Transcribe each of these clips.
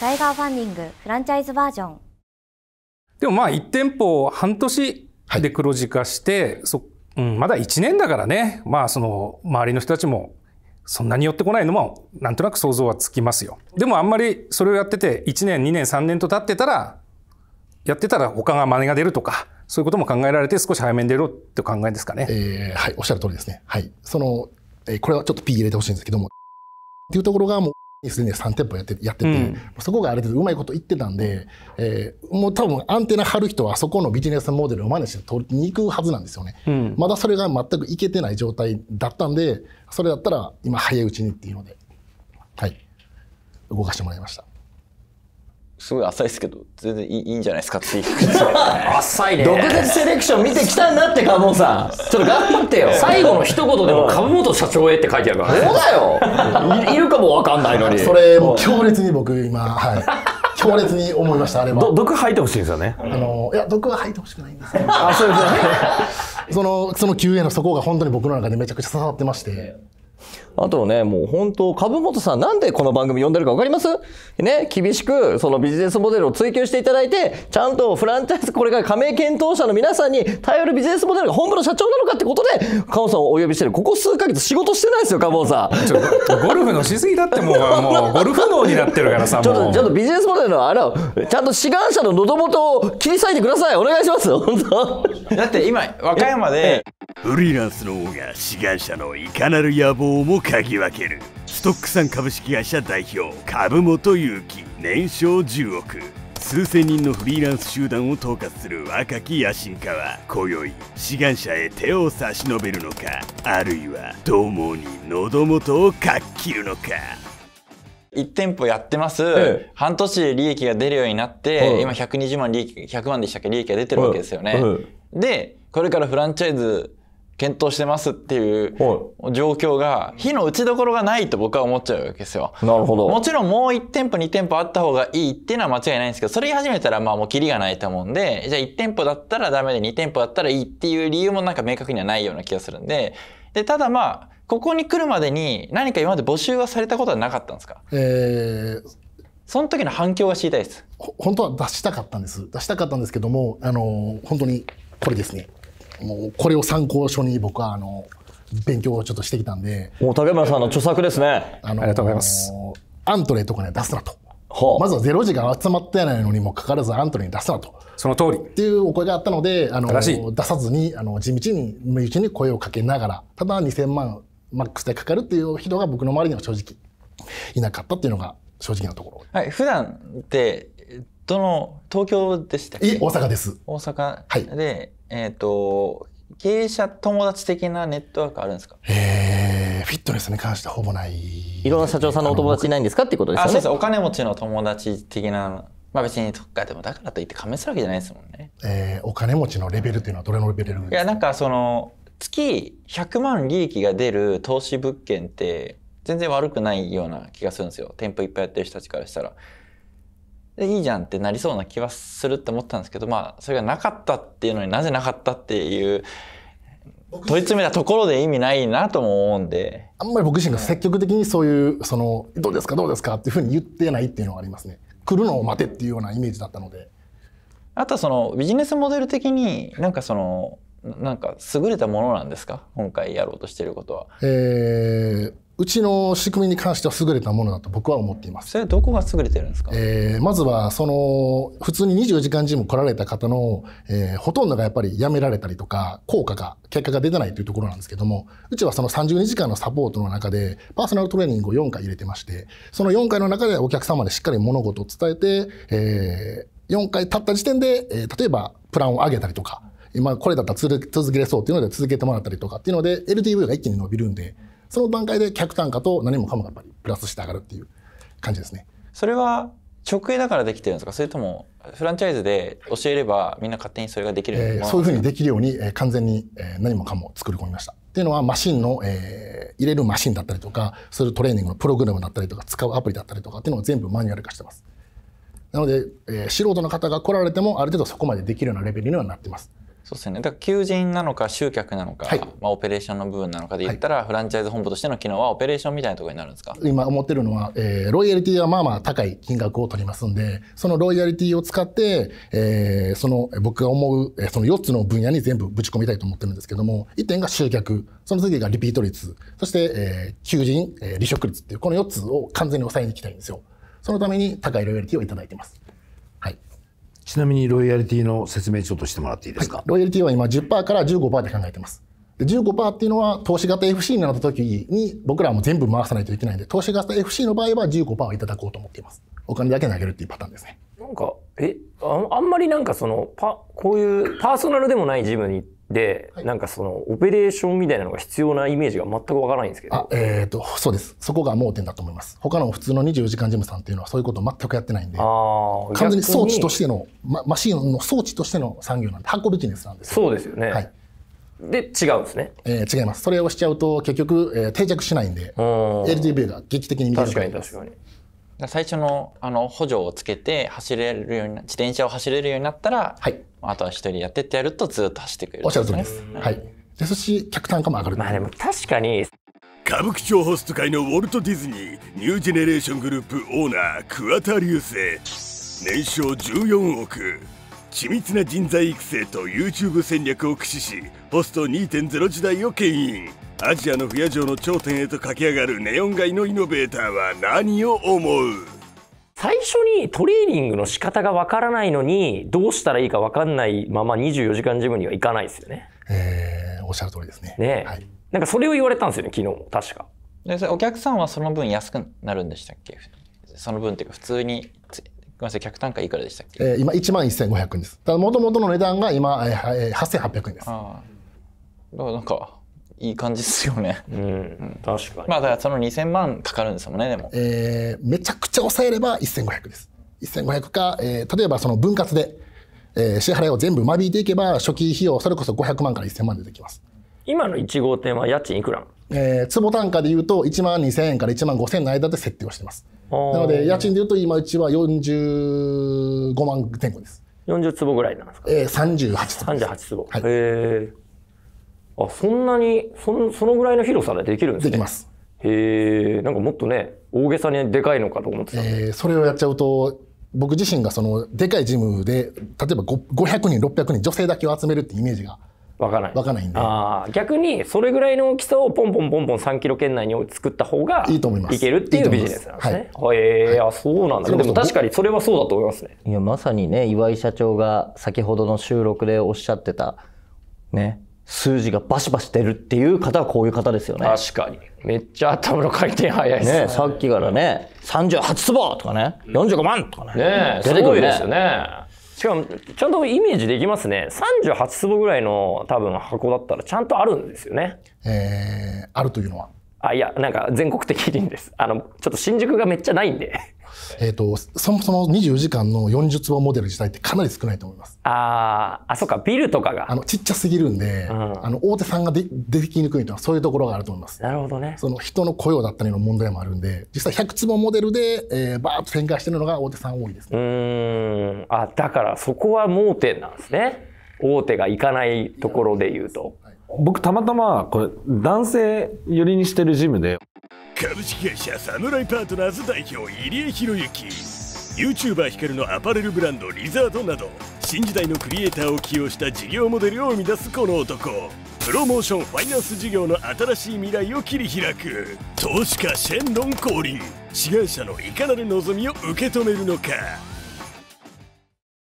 タイガーファンディングフランチャイズバージョン。でもまあ1店舗半年で黒字化して、はいうん、まだ1年だからね、まあその周りの人たちもそんなに寄ってこないのもなんとなく想像はつきますよ。でもあんまりそれをやってて1年2年3年と経ってたら、やってたら他が真似が出るとか、そういうことも考えられて少し早めに出ろって考えですかね。えー、はい、おっしゃる通りですね。はい。その、えー、これはちょっと P 入れてほしいんですけども、っていうところがもう、すでに3店舗やってやってて、うん、そこがある程度うまいこと言ってたんで、えー、もう多分アンテナ張る人はそこのビジネスモデルを真似して取りに行くはずなんですよね、うん、まだそれが全くいけてない状態だったんでそれだったら今早いうちにっていうのではい動かしてもらいましたすごい浅いですけど、全然いいいんじゃないですかって言う。浅いね。毒舌セレクション見てきたんだって、カモさん。ちょっと頑張ってよ。最後の一言でも、株元社長へって書いてあるから、ね。そうだよい。いるかもわかんないのに。それ、もう強烈に僕、今、はい。強烈に思いました、あれは。毒吐いてほしいんですよね。あの、いや、毒は吐いてほしくないんですよ。あ、そうですね。その、その QA のそこが本当に僕の中でめちゃくちゃ刺さってまして。あとね、もう本当、株元さんなんでこの番組呼んでるかわかりますね、厳しくそのビジネスモデルを追求していただいて、ちゃんとフランチャイズ、これが加盟検討者の皆さんに頼るビジネスモデルが本部の社長なのかってことで、カモさんをお呼びしてる。ここ数ヶ月仕事してないですよ、カモさん。ちょっと、ゴルフのしすぎだってもう、もうゴルフ脳になってるからさ、ちょっと、ちょっとビジネスモデルのあれを、ちゃんと志願者の喉元を切り裂いてください。お願いします、本当。だって今、和歌山で。フリーランスの方が志願者のいかなる野望も嗅ぎ分けるストックさん株式会社代表株元勇気年商10億数千人のフリーランス集団を統括する若き野心家は今宵志願者へ手を差し伸べるのかあるいはどう猛に喉元をかっきるのか1店舗やってます、ええ、半年で利益が出るようになって、はい、今120万利益100万でしたっけ利益が出てるわけですよね、はいはい、でこれからフランチャイズ検討してますっていう状況が、火の打ちどころがないと僕は思っちゃうわけですよ。なるほど。もちろんもう1店舗2店舗あった方がいいっていうのは間違いないんですけど、それ言い始めたらまあもうキリがないと思うんで、じゃあ1店舗だったらダメで2店舗だったらいいっていう理由もなんか明確にはないような気がするんで、で、ただまあ、ここに来るまでに何か今まで募集はされたことはなかったんですかえー、その時の反響が知りたいです。本当は出したかったんです。出したかったんですけども、あの本当にこれですね。もうこれを参考書に僕はあの勉強をちょっとしてきたんでもう竹村さんの著作ですね、あのありがとうございますアントレとかに、ね、出すなと、まずはゼロ時が集まってないのにもかかわらずアントレに出すなとその通りっていうお声があったのであの出さずにあの地道に無理に声をかけながらただ2000万マックスでかかるっていう人が僕の周りには正直いなかったっていうのが正直なところ。はい、普段ってどの東京でしたっけ大阪です。大阪で、はい、えっ、ー、と経営者友達的なネットワークあるんですかえー、フィットネスに関してはほぼない、いろんな社長さんのお友達いないんですかっていうことですよねあそうですお金持ちの友達的なまあ別にどっかでもだからといって加盟するわけじゃないですもんね、えー、お金持ちのレベルっていうのはどれのレベルですかいやなんかその月100万利益が出る投資物件って全然悪くないような気がするんですよ店舗いっぱいやってる人たちからしたらいいじゃんってなりそうな気はするって思ったんですけど、まあ、それがなかったっていうのになぜなかったっていう問い詰めたところで意味ないなとも思うんであんまり僕自身が積極的にそういうそのどうですかどうですかっていうふうに言ってないっていうのはありますね来るのを待てっていうようなイメージだったのであとそのビジネスモデル的になんかそのなんか優れたものなんですか今回やろうとしてることは。えーうちの仕組みに関しては優れたものだと僕は思っています。それどこが優れてるんですか、えー、まずはその普通に24時間ジム来られた方の、えー、ほとんどがやっぱりやめられたりとか効果が結果が出てないというところなんですけどもうちはその32時間のサポートの中でパーソナルトレーニングを4回入れてましてその4回の中でお客様にしっかり物事を伝えて、えー、4回経った時点で、え例えばプランを上げたりとか今これだったら続けれそうっていうので続けてもらったりとかっていうので LTV が一気に伸びるんで。その段階で客単価と何もかもやっぱりプラスして上がるっていう感じですね。それは直営だからできてるんですかそれともフランチャイズで教えればみんな勝手にそれができる、えー、そういうふうにできるように、えー、完全に、えー、何もかも作り込みました。っていうのはマシンの、えー、入れるマシンだったりとかするトレーニングのプログラムだったりとか使うアプリだったりとかっていうのを全部マニュアル化してます。なので、えー、素人の方が来られてもある程度そこまでできるようなレベルにはなってます。そうですね。だから求人なのか集客なのか、はい、まあオペレーションの部分なのかで言ったら、はい、フランチャイズ本部としての機能はオペレーションみたいなところになるんですか。今思ってるのは、えー、ロイヤリティはまあまあ高い金額を取りますんで、そのロイヤリティを使って、えー、その僕が思うその4つの分野に全部ぶち込みたいと思ってるんですけども、1点が集客、その次がリピート率、そして、えー、求人、えー、離職率っていうこの4つを完全に抑えにいきたいんですよ。そのために高いロイヤリティをいただいてます。ちなみにロイヤリティの説明ちょっとしてもらっていいですか、はい、ロイヤリティは今10%から15%で考えてますで15%っていうのは投資型 FC になった時に僕らも全部回さないといけないんで投資型 FC の場合は15%をいただこうと思っていますお金だけ投げるっていうパターンですねなんかえああんまりなんかそのパこういうパーソナルでもないジムに行ってで、はい、なんかそのオペレーションみたいなのが必要なイメージが全くわからないんですけど。えっ、ー、と、そうです。そこが盲点だと思います。他の普通の24時間事務さんっていうのはそういうことを全くやってないんで、完全に装置としての、マシンの装置としての産業なんで、箱ビジネスなんです。そうですよね。はい。で、違うんですね。えー、違います。それをしちゃうと結局、えー、定着しないんで、LDB が劇的に見える確かに確かに。最初のあの補助をつけて走れるように自転車を走れるようになったら、はい、あとは一人やってってやるとずっと走ってくれる、おっしゃる通りです、はい、でそし客単価も上がるまあでも確かに歌舞伎町ホスト界のウォルト・ディズニーニュージェネレーショングループオーナー桑田流星年商14億緻密な人材育成と YouTube 戦略を駆使しホスト2.0時代を牽引アジアの不夜城の頂点へと駆け上がるネオン街のイノベーターは何を思う最初にトレーニングの仕方がわからないのにどうしたらいいかわかんないまま24時間ジムには行かないですよね。えー、おっしゃる通りですね。ね、はい、なんかそれを言われたんですよね昨日確か。でお客さんはその分安くなるんでしたっけその分っていうか普通にごめんなさい、客単価いくらでしたっけ、えー、今、1万1500円です。ただ、もともとの値段が今、えー、8800円です。あだからなんか、いい感じですよね。うん、確かに。まあだからその2000万かかるんですもんね、でも。えー、めちゃくちゃ抑えれば1500です。1500か、えー、例えばその分割で、えー、支払いを全部間引いていけば、初期費用、それこそ500万から1000万出てきます。今の1号店は家賃いくらえー、坪単価でいうと1万2000円から1万5000円の間で設定をしてます。なので、家賃でいうと今うちは45万前後です。40坪ぐらいなんですか、えー、38坪。38坪。はい、へえ。あ、そんなに、そそのぐらいの広さでできるんですね。できます。へえ、なんかもっとね、大げさにでかいのかと思ってた、えー、それをやっちゃうと、僕自身がそのでかいジムで、例えば500人、600人、女性だけを集めるってイメージが。わかない。わかないんで。ああ、逆にそれぐらいの大きさをポンポンポンポン3キロ圏内に作った方がいいと思います。いけるっていうビジネスなんですね。いいはい、ええはい、そうなんだ。でも確かにそれはそうだと思いますね。いや、まさにね、岩井社長が先ほどの収録でおっしゃってた、ね、数字がバシバシ出るっていう方はこういう方ですよね。確かに。めっちゃ頭の回転早いですね。ねさっきからね、38坪とかね、45万とかね。ね出てくる、ですよね。しかも、ちゃんとイメージできますね。38坪ぐらいの多分箱だったらちゃんとあるんですよね。えー、あるというのはあ、いや、なんか全国的にです。あの、ちょっと新宿がめっちゃないんで。えっ、ー、と、そもそも24時間の40坪モデル自体ってかなり少ないと思います。ああ、あ、そっか、ビルとかが。あの、ちっちゃすぎるんで、うん、あの、大手さんがで出てきにくいとか、そういうところがあると思います。なるほどね。その人の雇用だったりの問題もあるんで、実際100坪モデルで、えー、バーッと展開してるのが大手さん多いですね。うん。あ、だからそこは盲点なんですね。大手がいかないところで言うと。僕たまたまこれ男性寄りにしてるジムで株式会社サムライパートナーズ代表入江宏之 YouTuber 光のアパレルブランドリザードなど新時代のクリエイターを起用した事業モデルを生み出すこの男プロモーションファイナンス事業の新しい未来を切り開く投資家シェンロン降臨志願者のいかなる望みを受け止めるのか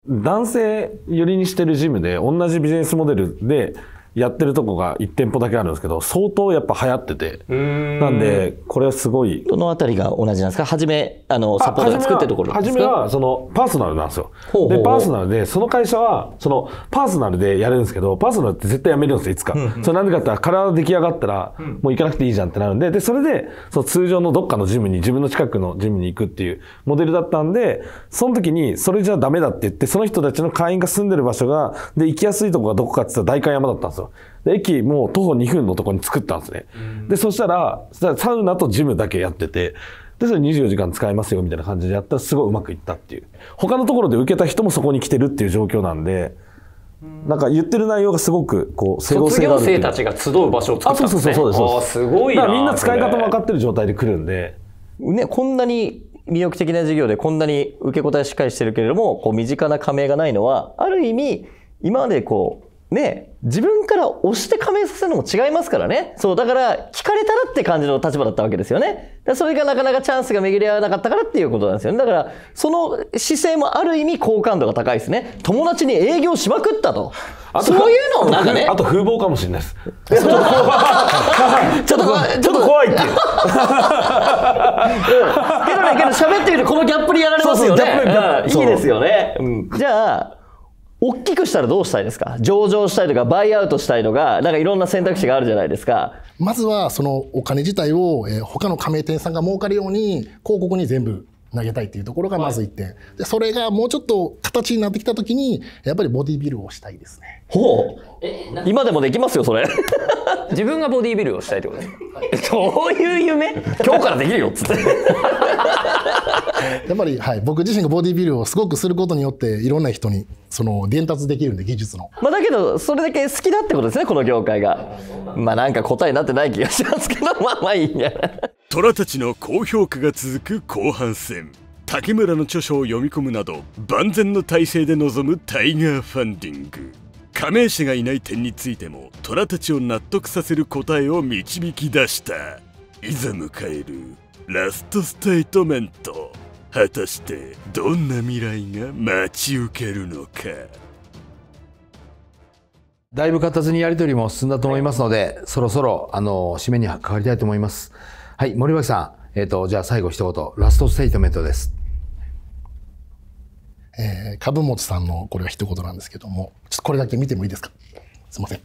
男性寄りにしてるジムで同じビジネスモデルでやってるとこが1店舗だけあるんですけど相当やっぱ流行っててなんでこれはすごいどの辺りが同じなんですか初めあのサポートが作ってるところですか初めはそのパーソナルなんですよでパーソナルでその会社はそのパーソナルでやるんですけどパーソナルって絶対やめるんですよいつか、うんうん、それなんでかって言ったら体出来上がったら、もう行かなくていいじゃんってなるんででそれでその通常のどっかのジムに自分の近くのジムに行くっていうモデルだったんでその時にそれじゃダメだって言ってその人たちの会員が住んでる場所がで行きやすいとこがどこかって言ったら代官山だったんですよで駅も徒歩2分のとこに作ったんですね。でそしたらサウナとジムだけやってて。でそれ24時間使えますよみたいな感じでやったらすごいうまくいったっていう他のところで受けた人もそこに来てるっていう状況なんでなんか言ってる内容がすごくこう整合性がある卒業生たちが集う場所を作ったんです、ね、そうそうそうそうすごいなみんな使い方も分かってる状態で来るんで、ね、こんなに魅力的な授業でこんなに受け答えしっかりしてるけれどもこう身近な加盟がないのはある意味今までこうね、自分から押して加盟させるのも違いますからね。そう、だから、聞かれたらって感じの立場だったわけですよね。それがなかなかチャンスが巡り合わなかったからっていうことなんですよね。だから、その姿勢もある意味好感度が高いですね。友達に営業しまくったと。とそういうのをなんかね。あと風貌かもしれないです。ちょっと怖い。ちょっと怖いっていう。けどね、けど喋ってみるこのギャップにやられますよね。いいですよね。うん、じゃあ、大きくしたらどうしたいですか上場したいとかバイアウトしたいとかなんかいろんな選択肢があるじゃないですかまずはそのお金自体を、えー、他の加盟店さんが儲かるように広告に全部投げたいっていうところがまず1点、はい、でそれがもうちょっと形になってきた時にやっぱりボディビルをしたいですねほう今でもできますよそれ 自分がボディビルをしたいってことど ういう夢今日からできるよっつってやっぱり、はい、僕自身がボディビルをすごくすることによっていろんな人にその伝達できるんで技術の、まあ、だけどそれだけ好きだってことですねこの業界がまあなんか答えになってない気がしますけど まあまあいいや虎たちの高評価が続く後半戦竹村の著書を読み込むなど万全の体制で臨むタイガーファンディング加盟者がいない点についても虎たちを納得させる答えを導き出したいざ迎えるラストステイトメント果たしてどんな未来が待ち受けるのかだいぶたずにやり取りも進んだと思いますので、そろそろあの締めにかわりたいと思いますはい森脇さんえっ、ー、とじゃあ最後一言ラストステートメントですえー、株本さんのこれは一言なんですけども、ちょっとこれだけ見てもいいですかすいません。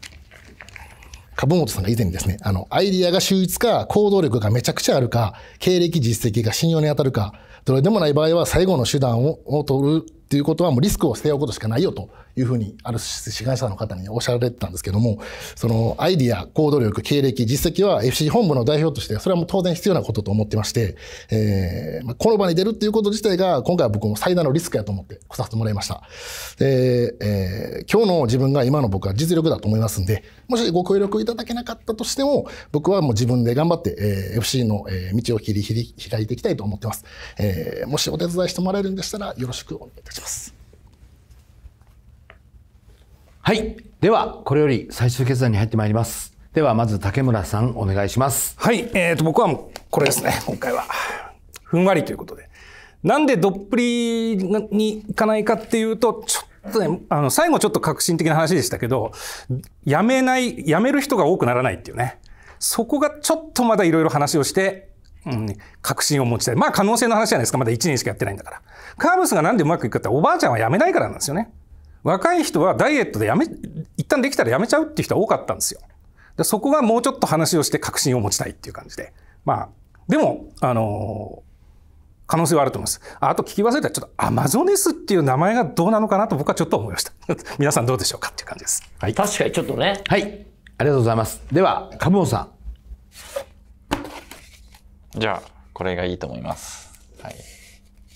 株本さんが以前にですね、あの、アイディアが秀逸か、行動力がめちゃくちゃあるか、経歴実績が信用に当たるか、それでもない場合は最後の手段を取るっていうことはもうリスクを背負うことしかないよというふうにある志願者の方におっしゃられてたんですけどもそのアイディア行動力経歴実績は FC 本部の代表としてそれはもう当然必要なことと思ってまして、えー、この場に出るっていうこと自体が今回は僕も最大のリスクやと思って来させてもらいましたで、えー、今日の自分が今の僕は実力だと思いますんでもしご協力いただけなかったとしても僕はもう自分で頑張って、えー、FC の道を切り開いていきたいと思ってます、えー、もしお手伝いしてもらえるんでしたらよろしくお願いいたしますしてますはいではこれより最終決断に入ってまいりますではまず竹村さんお願いしますはいえーと、僕はこれですね今回はふんわりということでなんでどっぷりにいかないかっていうとちょっとねあの最後ちょっと革新的な話でしたけどやめないやめる人が多くならないっていうねそこがちょっとまだいろいろ話をしてうん、確信を持ちたい。まあ可能性の話じゃないですか。まだ1年しかやってないんだから。カーブスがなんでうまくいくかっておばあちゃんは辞めないからなんですよね。若い人はダイエットでやめ、一旦できたら辞めちゃうっていう人は多かったんですよ。でそこがもうちょっと話をして確信を持ちたいっていう感じで。まあ、でも、あのー、可能性はあると思います。あと聞き忘れたら、ちょっとアマゾネスっていう名前がどうなのかなと僕はちょっと思いました。皆さんどうでしょうかっていう感じです。はい。確かにちょっとね。はい。ありがとうございます。では、カブオさん。じゃあこれがいいと思います。はい。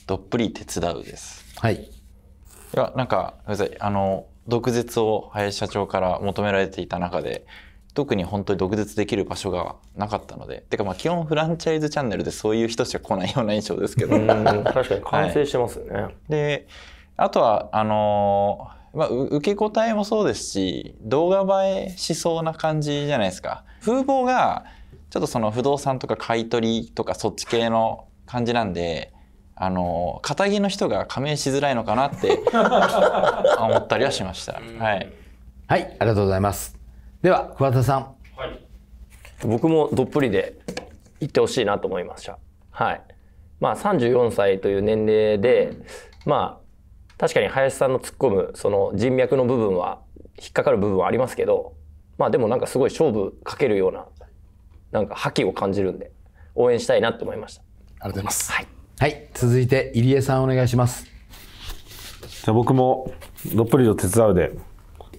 どっぷり手伝うです。はい。いやなんかごめんなさいあの毒舌を林社長から求められていた中で。特に本当に毒舌できる場所がなかったのでてかまあ基本フランチャイズチャンネルでそういう人しか来ないような印象ですけど確かに完成してますよね、はい、であとはあのー、まあ、受け答えもそうですし動画映えしそうな感じじゃないですか風貌がちょっとその不動産とか買取とかそっち系の感じなんで、あの、片着の人が加盟しづらいのかなって 思ったりはしました。はい。はい、ありがとうございます。では、桑田さん。はい。僕もどっぷりで行ってほしいなと思いました。はい。まあ、34歳という年齢で、まあ、確かに林さんの突っ込む、その人脈の部分は、引っかかる部分はありますけど、まあでもなんかすごい勝負かけるようななんか覇気を感じるんで、応援したいなと思いました。ありがとうございます。はい。はい、続いて入江さんお願いします。じゃあ僕もどっぷりと手伝うで、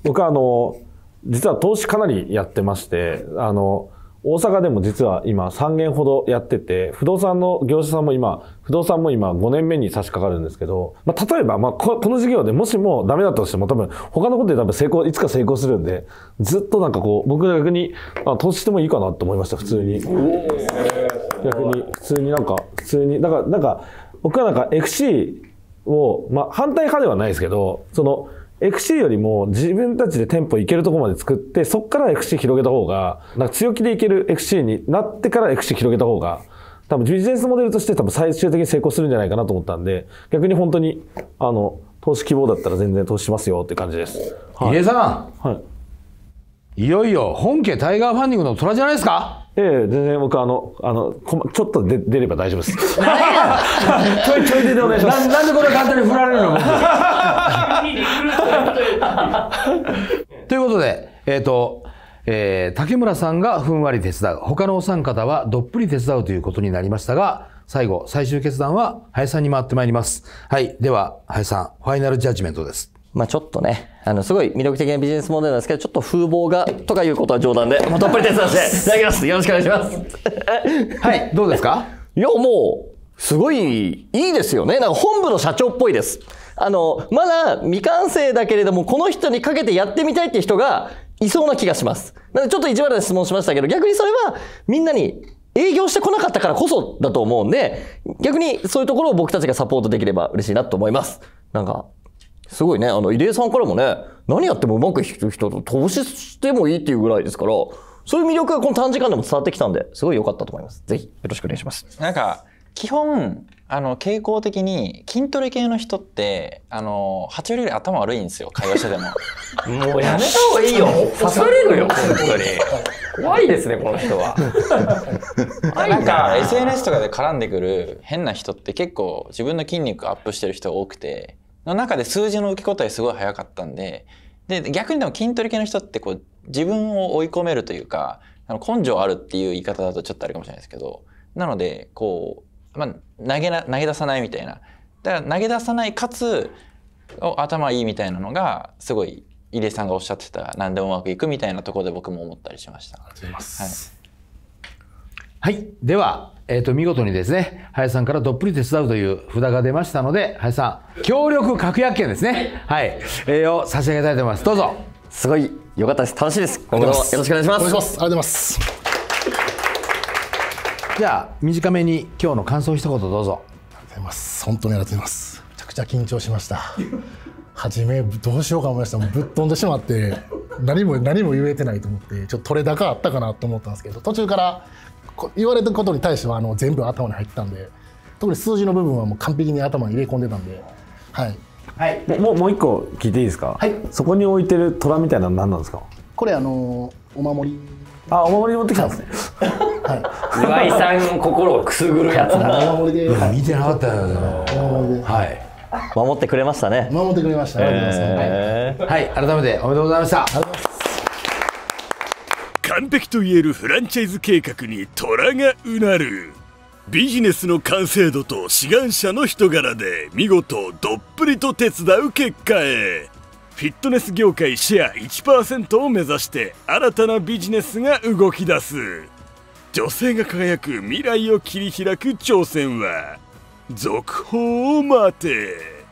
僕はあの、実は投資かなりやってまして、あの、大阪でも実は今3軒ほどやってて、不動産の業者さんも今、不動産も今5年目に差し掛かるんですけど、まあ、例えば、まあこ、の事業でもしもダメだったとしても多分他のことで多分成功、いつか成功するんで、ずっとなんかこう、僕が逆に、あ、投資してもいいかなと思いました、普通に。逆に、普通になんか、普通に、だから、なんか、僕はなんか FC を、まあ、反対派ではないですけど、その、シ c よりも自分たちで店舗行けるとこまで作って、そこからシ c 広げた方が、なんか強気でいけるシ c になってからシ c 広げた方が、多分ビジネスモデルとして多分最終的に成功するんじゃないかなと思ったんで、逆に本当に、あの、投資希望だったら全然投資しますよって感じです。はい、井さん、はい、いよいよ本家タイガーファンディングの虎じゃないですかええ、全然僕あの、あの、ちょっとで出れば大丈夫です。ちょいちょい出てお願いします。なんでこれ簡単に振られるの ということで、えっ、ー、と、えー、竹村さんがふんわり手伝う。他のお三方はどっぷり手伝うということになりましたが、最後、最終決断は林さんに回ってまいります。はい。では、林さん、ファイナルジャッジメントです。まあちょっとね、あの、すごい魅力的なビジネスモデルなんですけど、ちょっと風貌が、とかいうことは冗談で、もうたっぷり手伝っていただきます。よろしくお願いします。はい、どうですかいや、もう、すごい、いいですよね。なんか本部の社長っぽいです。あの、まだ未完成だけれども、この人にかけてやってみたいって人がいそうな気がします。なのでちょっと意地悪な質問しましたけど、逆にそれはみんなに営業してこなかったからこそだと思うんで、逆にそういうところを僕たちがサポートできれば嬉しいなと思います。なんか、すごいね、あの、入江さんからもね、何やってもうまく弾く人と投資してもいいっていうぐらいですから、そういう魅力がこの短時間でも伝わってきたんで、すごい良かったと思います。ぜひ、よろしくお願いします。なんか、基本、あの、傾向的に筋トレ系の人って、あの、8割ぐらい頭悪いんですよ、会話しても。もうやめた方がいいよ。刺されるよ、本当に。怖いですね、この人は。なんか、SNS とかで絡んでくる変な人って結構自分の筋肉アップしてる人多くて、の中で数字の受け答えすごい早かったんでで逆にでも筋トレ系の人ってこう自分を追い込めるというかあの根性あるっていう言い方だとちょっとあれかもしれないですけどなのでこう、まあ、投げな投げ出さないみたいなだから投げ出さないかつ頭いいみたいなのがすごい井出さんがおっしゃってた何でもうまくいくみたいなところで僕も思ったりしました。ありがとうございます、はいはい。では、えっ、ー、と、見事にですね、林さんからどっぷり手伝うという札が出ましたので、林さん、協力確約権ですね。はい。えー、を差し上げたいと思います。どうぞ。すごい、よかったです。楽しいです。今後よろしくお願いします。お願いします。ありがとうございます。じゃあ、短めに今日の感想一言どうぞ。ありがとうございます。本当にありがとうございます。めちゃくちゃ緊張しました。はじめどうしようか思いましたぶっ飛んでしまって何も何も言えてないと思ってちょっと取れ高あったかなと思ったんですけど途中から言われたことに対してはあの全部頭に入ってたんで特に数字の部分はもう完璧に頭に入れ込んでたんではい、はい、もうもう一個聞いていいですか、はい、そこに置いてる虎みたいなの何なんですかこれあのお守りあお守り持ってきたんですね、はい、岩井さん心をくすぐるやつお守りで、見てなかったよ、ね、はい守ってくれましたね守ってくれました、えー、はい、改めておめでとうございました完璧といえるフランチャイズ計画に虎がうなるビジネスの完成度と志願者の人柄で見事どっぷりと手伝う結果へフィットネス業界シェア1%を目指して新たなビジネスが動き出す女性が輝く未来を切り開く挑戦は続報を待て